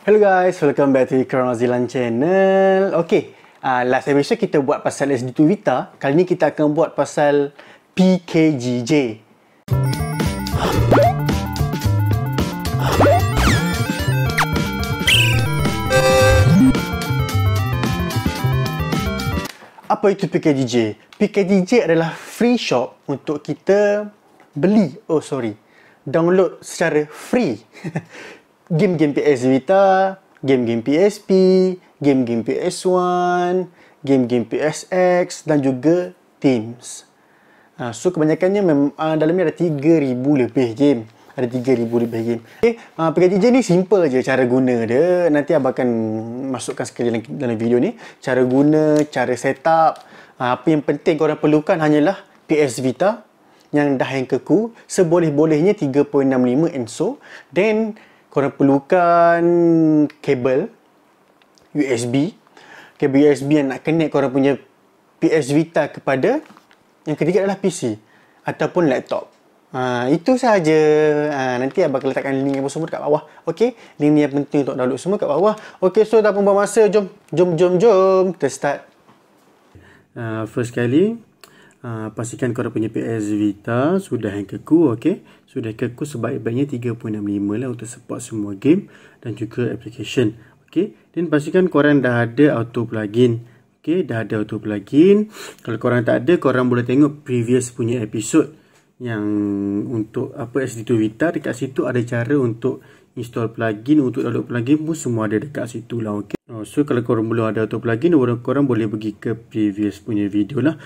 Hello guys, welcome back to Ikram Azilan channel Okay, uh, last episode kita buat pasal SD2 Vita Kali ni kita akan buat pasal PKGJ Apa itu PKGJ? PKGJ adalah free shop untuk kita beli Oh sorry, download secara free game-game PS Vita, game-game PSP, game-game PS1, game-game PSX dan juga Teams. Uh, so kebanyakannya mem- uh, dalamnya ada 3000 lebih game ada 3000 lebih game. Okey, uh, PKTJ ni simple je cara guna dia. Nanti abang akan masukkan sekali dalam, dalam video ni cara guna, cara setup, uh, apa yang penting kau orang perlukan hanyalah PS Vita yang dah yang keku, seboleh-bolehnya 3.65 and so then korang perlukan kabel USB kabel USB yang nak connect korang punya PS Vita kepada yang ketiga adalah PC ataupun laptop ha, itu sahaja ha, nanti abang akan letakkan link apa semua dekat bawah ok link yang penting untuk download semua dekat bawah ok so tak pun buang masa jom jom jom jom kita start uh, first kali Ha, pastikan korang punya PS Vita sudah yang keku okay? Sudah keku sebaik-baiknya 3.65 lah untuk support semua game dan juga application okay? Dan pastikan korang dah ada auto plugin okay? Dah ada auto plugin Kalau korang tak ada, korang boleh tengok previous punya episod Yang untuk apa SD2 Vita dekat situ ada cara untuk install plugin Untuk download plugin pun semua ada dekat situ lah okay? Oh, so kalau korang belum ada auto plugin, korang boleh pergi ke previous punya video lah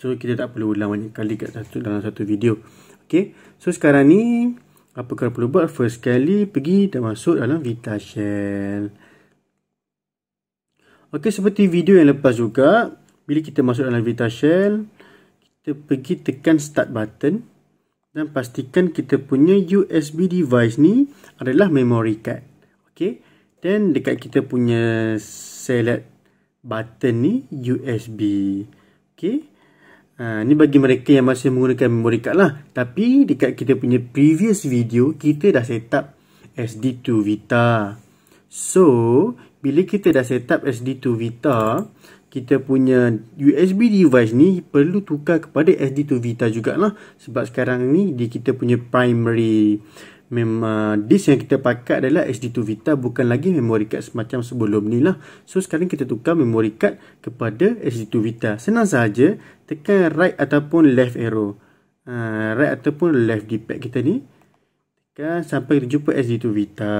So kita tak perlu ulang banyak kali kat satu, dalam satu video Okay So sekarang ni Apa kau perlu buat First kali pergi dan masuk dalam Vita Shell Okay seperti video yang lepas juga Bila kita masuk dalam Vita Shell Kita pergi tekan start button Dan pastikan kita punya USB device ni Adalah memory card Okay Then dekat kita punya select button ni USB Okay Ha, ni bagi mereka yang masih menggunakan memory card lah. Tapi dekat kita punya previous video, kita dah set up SD2 Vita. So, bila kita dah set up SD2 Vita, kita punya USB device ni perlu tukar kepada SD2 Vita jugalah. Sebab sekarang ni dia kita punya primary uh, memang uh, disk yang kita pakai adalah SD2 Vita bukan lagi memory card semacam sebelum ni lah so sekarang kita tukar memory card kepada SD2 Vita senang saja tekan right ataupun left arrow uh, right ataupun left d kita ni tekan sampai kita jumpa SD2 Vita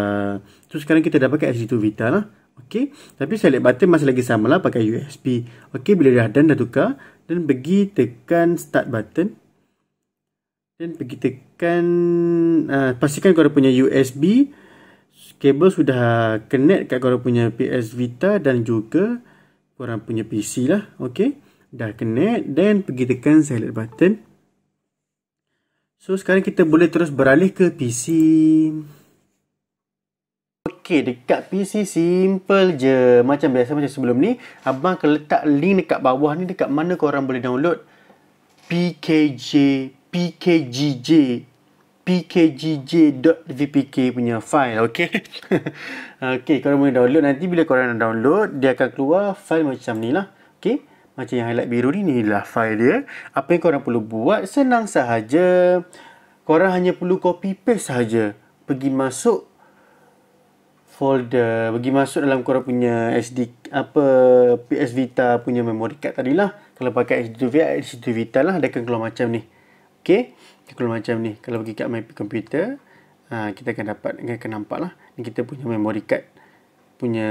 so sekarang kita dah pakai SD2 Vita lah ok tapi select button masih lagi sama lah pakai USB Okay, bila dah done dah tukar dan pergi tekan start button dan kan uh, pastikan ada punya USB kabel sudah connect kat korang punya PS Vita dan juga kau korang punya PC lah. Okay. Dah connect dan pergi tekan select button. So sekarang kita boleh terus beralih ke PC. Okay dekat PC simple je. Macam biasa macam sebelum ni. Abang akan letak link dekat bawah ni dekat mana korang boleh download PKJ dot vpk punya file Okay, okey korang boleh download nanti bila korang nak download dia akan keluar file macam ni lah okay? macam yang highlight biru ni ni lah file dia apa yang korang perlu buat senang sahaja korang hanya perlu copy paste sahaja pergi masuk folder pergi masuk dalam korang punya SD apa PS Vita punya memory card lah. kalau pakai SD Vita SD Vita lah dia akan keluar macam ni Okey. keluar macam ni. Kalau pergi kat my computer. Ha, kita akan dapat. Kan, akan nampak lah. Ni kita punya memory card. Punya.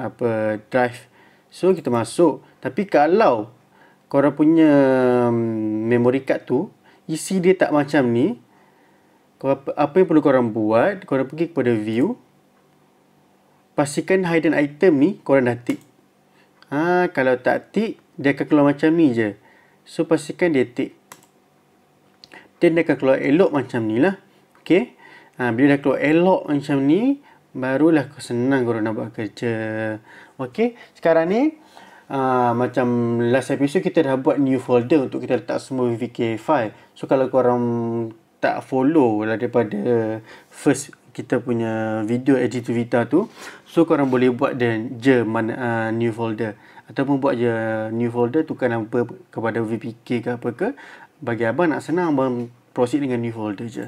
Apa. Drive. So kita masuk. Tapi kalau. Korang punya. Mm, memory card tu. Isi dia tak macam ni. Apa yang perlu korang buat. Korang pergi kepada view. Pastikan hidden item ni. Korang dah tick. Ha, kalau tak tick. Dia akan keluar macam ni je. So pastikan dia tick stain dia akan keluar elok macam ni lah okay. ha, bila dah keluar elok macam ni barulah kau senang korang nak buat kerja okay. sekarang ni Uh, macam last episode kita dah buat new folder untuk kita letak semua VK file So kalau korang tak follow lah daripada first kita punya video editor Vita tu So korang boleh buat dan je mana uh, new folder ataupun buat je new folder tukar nama kepada VPK ke apa ke bagi abang nak senang abang proceed dengan new folder je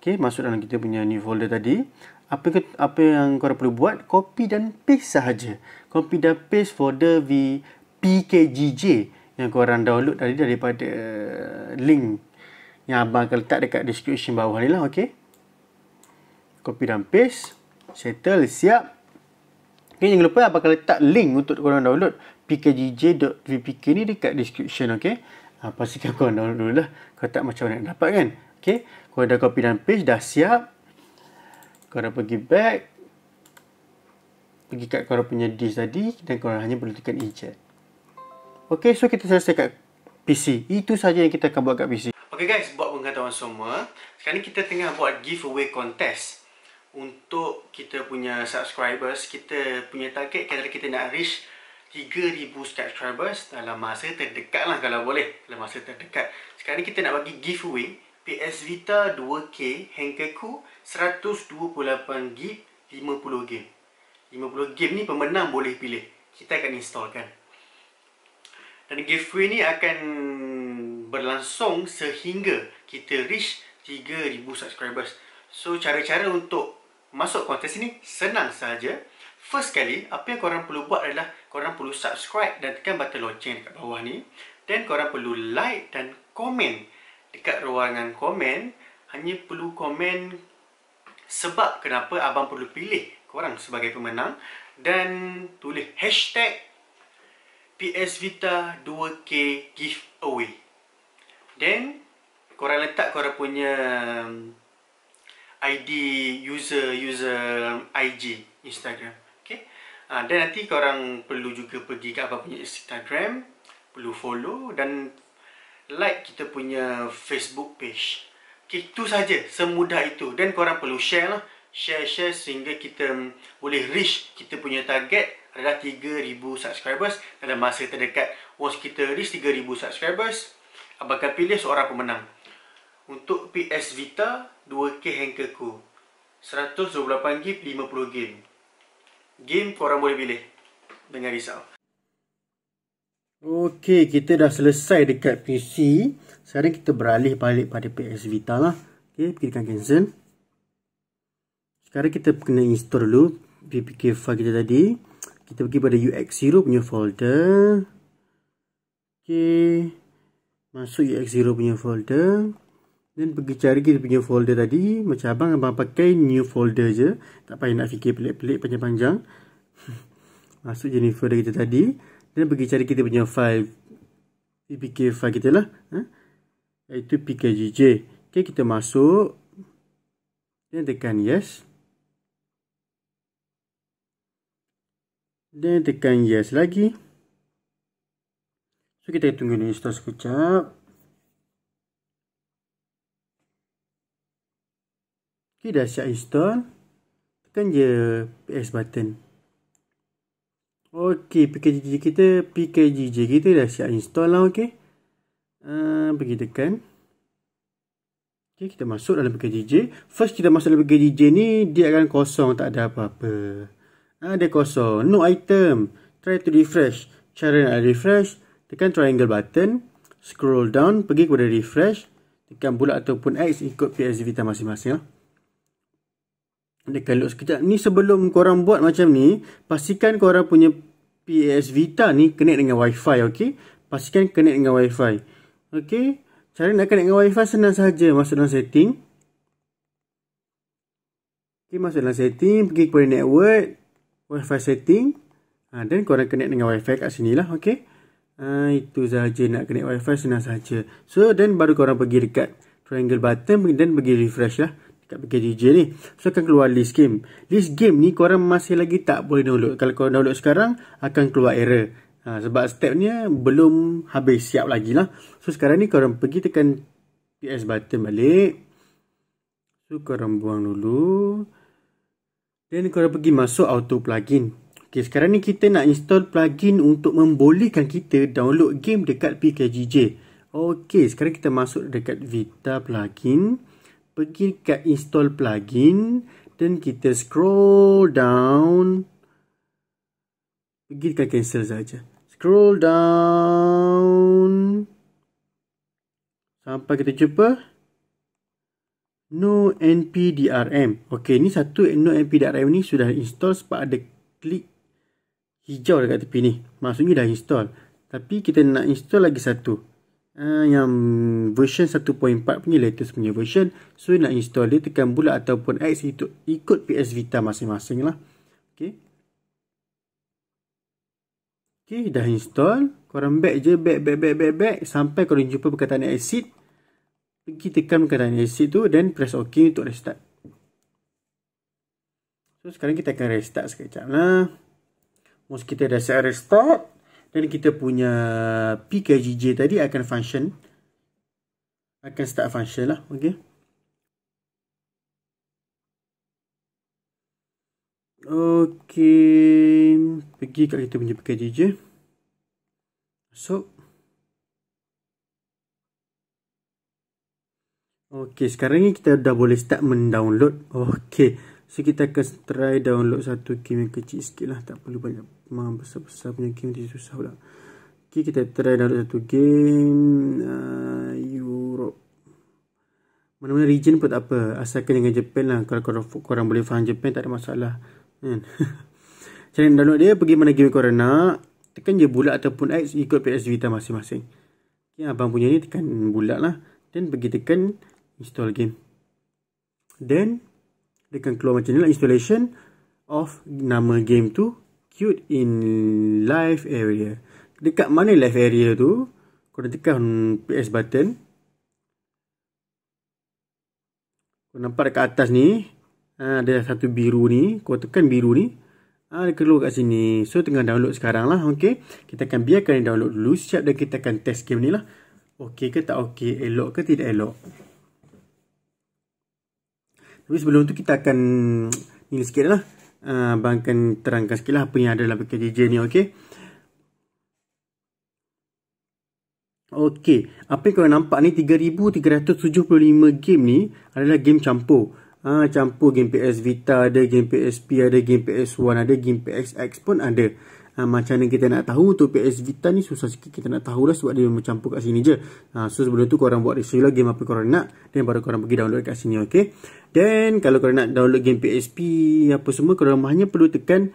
okey masuk dalam kita punya new folder tadi apa ke, apa yang korang perlu buat copy dan paste sahaja copy dan paste folder VPKGJ yang korang download tadi daripada eh, link yang abang akan letak dekat description bawah ni lah okey copy dan paste settle siap Okay, jangan lupa abang akan letak link untuk korang download pkgj.vpk ni dekat description, okay. Ha, ah, pastikan korang download dulu lah. Kau tak macam mana nak dapat kan. Okay, korang dah copy dan paste, dah siap. Korang pergi back. Pergi kat korang punya disk tadi dan korang hanya perlu tekan eject. Okay, so kita selesai kat PC. Itu saja yang kita akan buat kat PC. Okay guys, buat pengetahuan semua. Sekarang kita tengah buat giveaway contest untuk kita punya subscribers kita punya target kalau kita nak reach 3000 subscribers dalam masa terdekat lah kalau boleh dalam masa terdekat sekarang kita nak bagi giveaway PS Vita 2K Hengkeku 128 GB 50 game 50 game ni pemenang boleh pilih kita akan installkan dan giveaway ni akan berlangsung sehingga kita reach 3000 subscribers so cara-cara untuk masuk kontes ini senang saja. First kali, apa yang korang perlu buat adalah korang perlu subscribe dan tekan button lonceng dekat bawah ni. Then korang perlu like dan komen dekat ruangan komen. Hanya perlu komen sebab kenapa abang perlu pilih korang sebagai pemenang dan tulis hashtag PS 2K giveaway. Then korang letak korang punya ID user user IG Instagram. Okay. Ha, dan nanti korang perlu juga pergi ke apa punya Instagram, perlu follow dan like kita punya Facebook page. Okay, itu saja semudah itu. Dan korang perlu share lah. Share, share sehingga kita boleh reach kita punya target adalah 3,000 subscribers dalam masa terdekat. Once kita reach 3,000 subscribers, abang akan pilih seorang pemenang. Untuk PS Vita 2K Hankerku 128GB 50GB Game korang boleh pilih Dengan risau Okey, kita dah selesai dekat PC. Sekarang kita beralih balik pada PS Vita lah. Okey, pergi dekat cancel. Sekarang kita kena install dulu PPK file kita tadi. Kita pergi pada UX0 punya folder. Okey. Masuk UX0 punya folder. Dan pergi cari kita punya folder tadi. Macam abang, abang pakai new folder je. Tak payah nak fikir pelik-pelik panjang-panjang. Masuk je ni folder kita tadi. Dan pergi cari kita punya file. PPK file kita lah. Ha? Itu PKGJ. Okay, kita masuk. Dan tekan yes. Dan tekan yes lagi. So, kita tunggu ni install sekejap. Okey dah siap install. Tekan je PS button. Okey PKGJ kita PKGJ kita dah siap install lah okey. Uh, pergi tekan. Okey kita masuk dalam PKGJ. First kita masuk dalam PKGJ ni dia akan kosong tak ada apa-apa. Ha, dia kosong. No item. Try to refresh. Cara nak refresh. Tekan triangle button. Scroll down. Pergi kepada refresh. Tekan bulat ataupun X ikut PS Vita masing-masing lah dekat loop sekejap ni sebelum korang buat macam ni pastikan korang punya PS Vita ni kena dengan wifi okay? pastikan kena dengan wifi okay? cara nak kena dengan wifi senang saja masuk dalam setting Okay, masuk dalam setting pergi kepada network wifi setting ha, dan korang kena dengan wifi kat sini lah okay? ha, itu sahaja nak kena wifi senang saja so then baru korang pergi dekat triangle button dan pergi refresh lah Dekat PKDJ ni. So akan keluar list game. List game ni korang masih lagi tak boleh download. Kalau korang download sekarang akan keluar error. Ha, sebab stepnya eh, belum habis siap lagi lah. So sekarang ni korang pergi tekan PS button balik. So korang buang dulu. Then korang pergi masuk auto plugin. Okay, sekarang ni kita nak install plugin untuk membolehkan kita download game dekat PKGJ. Okay, sekarang kita masuk dekat Vita plugin pergi dekat install plugin dan kita scroll down pergi dekat cancel saja scroll down sampai kita jumpa no npdrm okey ni satu no npdrm ni sudah install sebab ada klik hijau dekat tepi ni maksudnya dah install tapi kita nak install lagi satu Ah, yang version 1.4 punya latest punya version so nak install dia tekan bulat ataupun X itu ikut PS Vita masing-masing lah ok ok dah install korang back je back back back back back sampai korang jumpa perkataan exit pergi tekan perkataan exit tu then press ok untuk restart so sekarang kita akan restart sekejap lah once kita dah set restart dan kita punya PKGJ tadi akan function akan start function lah Okay, okey pergi kat kita punya PKGJ so okey sekarang ni kita dah boleh start mendownload okey So kita akan try download satu game yang kecil sikit lah Tak perlu banyak memang besar-besar punya game Jadi susah pula Okay kita try download satu game uh, Europe Mana-mana region pun tak apa Asalkan dengan Japan lah Kalau korang, korang boleh faham Japan tak ada masalah kan? Cara nak download dia Pergi mana game korang nak Tekan je bulat ataupun X Ikut PS Vita masing-masing okay, Abang punya ni tekan bulat lah Then pergi tekan install game Then dia akan keluar macam ni lah installation of nama game tu cute in live area dekat mana live area tu korang tekan PS button korang nampak dekat atas ni ah, ada satu biru ni korang tekan biru ni Ah, ha, dia keluar kat sini. So, tengah download sekarang lah. Okay. Kita akan biarkan dia download dulu. Siap dan kita akan test game ni lah. Okay ke tak okay? Elok ke tidak elok? Tapi sebelum tu kita akan ini sikit lah. Ah, abang akan terangkan sikit lah apa yang ada dalam PKJJ ni. Okay. Okay. Apa yang korang nampak ni 3,375 game ni adalah game campur. Ha, campur game PS Vita ada, game PSP ada, game PS1 ada, game PSX pun ada ha, macam mana kita nak tahu tu PS Vita ni susah sikit kita nak tahu lah sebab dia mencampur kat sini je ha, so sebelum tu korang buat research lah game apa korang nak dan baru korang pergi download kat sini ok Dan kalau korang nak download game PSP apa semua korang hanya perlu tekan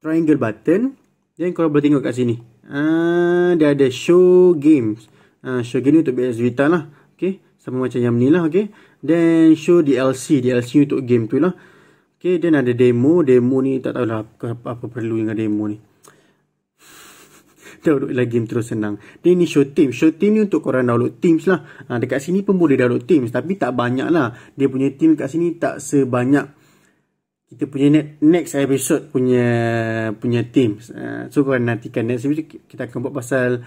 triangle button then korang boleh tengok kat sini ha, dia ada show games ha, show game ni untuk PS Vita lah ok sama macam yang ni lah ok Dan show DLC DLC untuk game tu lah Okay, then ada demo. Demo ni tak tahulah apa, apa perlu dengan demo ni. Download lah game terus senang. Then ni show team. Show team ni untuk korang download teams lah. Ha, dekat sini pun boleh download teams. Tapi tak banyak lah. Dia punya team kat sini tak sebanyak. Kita punya net, next episode punya punya teams. Uh, so korang nantikan next episode. Kita akan buat pasal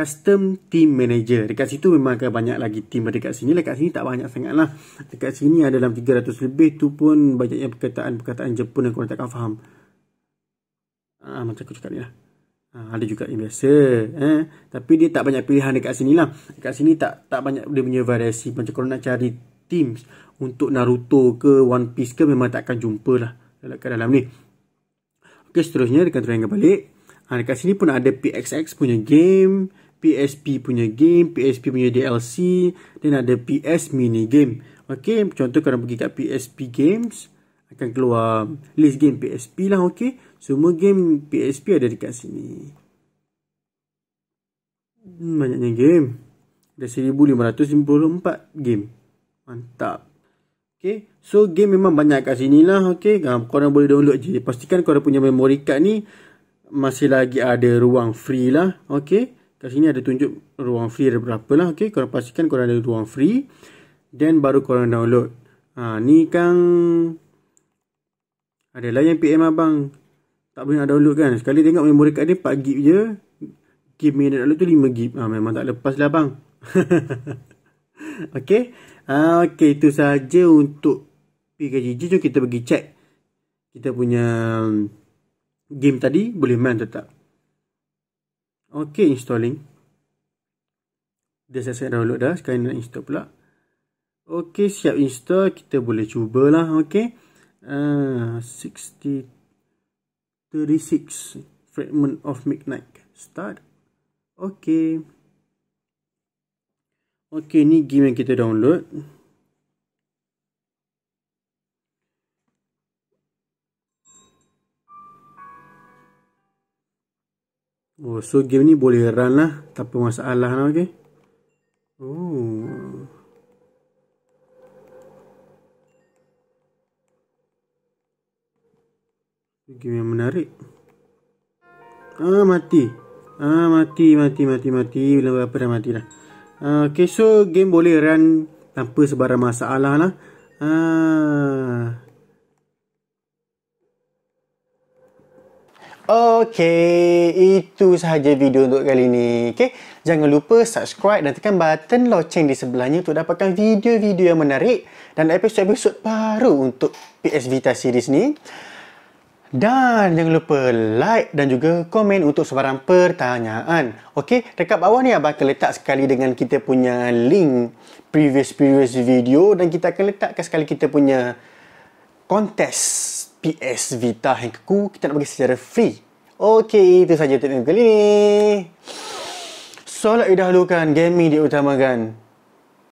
custom team manager. Dekat situ memang akan banyak lagi team ada dekat sini. Dekat sini tak banyak sangat lah. Dekat sini ada dalam 300 lebih tu pun banyaknya perkataan-perkataan Jepun yang korang takkan faham. Ha, macam aku cakap ni lah. Ha, ada juga yang biasa. Eh? Tapi dia tak banyak pilihan dekat sini lah. Dekat sini tak tak banyak dia punya variasi. Macam korang nak cari teams untuk Naruto ke One Piece ke memang takkan jumpa lah dekat dalam ni. Okey seterusnya dekat terangkan balik. Ha, dekat sini pun ada PXX punya game. PSP punya game, PSP punya DLC dan ada PS mini game. Okey, contoh kalau pergi kat PSP games akan keluar list game PSP lah okey. Semua game PSP ada dekat sini. Hmm, banyaknya game. Ada 1,554 game. Mantap. Okay. So, game memang banyak kat sini lah. Okay. Ah, korang boleh download je. Pastikan korang punya memory card ni masih lagi ada ruang free lah. Okay kat sini ada tunjuk ruang free ada berapa lah okay. korang pastikan korang ada ruang free then baru korang download ha, ni kan adalah yang PM abang tak boleh nak download kan sekali tengok memori card ni 4GB je game yang nak download tu 5GB ha, memang tak lepas lah abang Okay, ha, ok itu saja untuk PKGG jom kita pergi check kita punya hmm, game tadi boleh main tetap ok installing Dah selesai download dah sekarang nak install pula ok siap install kita boleh cubalah ok uh, ah, 6036 fragment of midnight start ok ok ni game yang kita download Oh, so game ni boleh run lah. Tak apa masalah lah, okay? Oh. Game yang menarik. Ah, mati. Ah, mati, mati, mati, mati. Bila berapa dah mati dah. Ah, okay, so game boleh run tanpa sebarang masalah lah. Ah. Okay, itu sahaja video untuk kali ini. Okay, jangan lupa subscribe dan tekan button loceng di sebelahnya untuk dapatkan video-video yang menarik dan episod-episod baru untuk PS Vita series ni. Dan jangan lupa like dan juga komen untuk sebarang pertanyaan. Okey, dekat bawah ni abang akan letak sekali dengan kita punya link previous-previous video dan kita akan letakkan sekali kita punya contest PS Vita yang keku kita nak bagi secara free. Okey, itu saja tip kali ni. Solat idah gaming diutamakan.